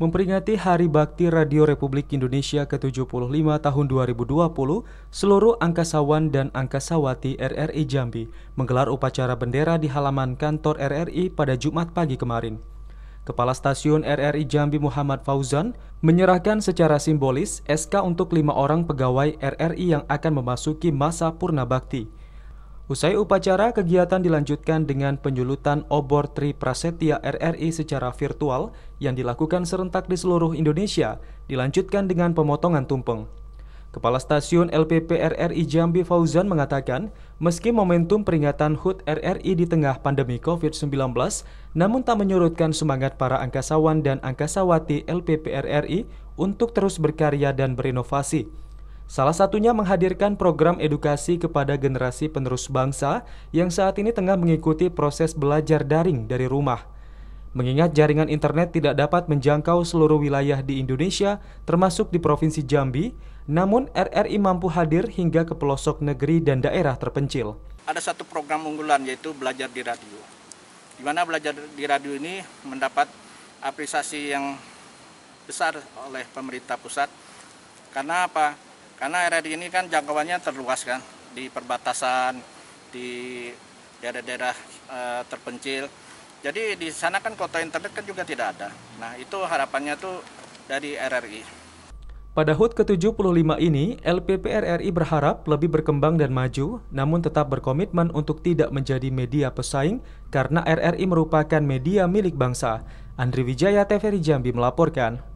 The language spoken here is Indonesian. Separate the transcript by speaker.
Speaker 1: Memperingati Hari Bakti Radio Republik Indonesia ke-75 tahun 2020, seluruh angkasawan dan angkasawati RRI Jambi menggelar upacara bendera di halaman kantor RRI pada Jumat pagi kemarin. Kepala Stasiun RRI Jambi Muhammad Fauzan menyerahkan secara simbolis SK untuk lima orang pegawai RRI yang akan memasuki masa purna bakti. Usai upacara, kegiatan dilanjutkan dengan penyulutan obor Tri Prasetya RRI secara virtual yang dilakukan serentak di seluruh Indonesia, dilanjutkan dengan pemotongan tumpeng. Kepala Stasiun LPP RRI Jambi Fauzan mengatakan, meski momentum peringatan HUT RRI di tengah pandemi COVID-19, namun tak menyurutkan semangat para angkasawan dan angkasawati LPP RRI untuk terus berkarya dan berinovasi Salah satunya menghadirkan program edukasi kepada generasi penerus bangsa yang saat ini tengah mengikuti proses belajar daring dari rumah. Mengingat jaringan internet tidak dapat menjangkau seluruh wilayah di Indonesia, termasuk di Provinsi Jambi, namun RRI mampu hadir hingga ke pelosok negeri dan daerah terpencil. Ada
Speaker 2: satu program unggulan yaitu belajar di radio. Di mana belajar di radio ini mendapat apresiasi yang besar oleh pemerintah pusat. Karena apa? Karena RRI ini kan jangkauannya terluas kan, di perbatasan, di daerah-daerah e, terpencil. Jadi di sana kan kota internet kan juga tidak ada. Nah itu harapannya tuh dari RRI.
Speaker 1: Pada HUT ke-75 ini, LPP RRI berharap lebih berkembang dan maju, namun tetap berkomitmen untuk tidak menjadi media pesaing karena RRI merupakan media milik bangsa. Andri Wijaya, TVRI Jambi melaporkan.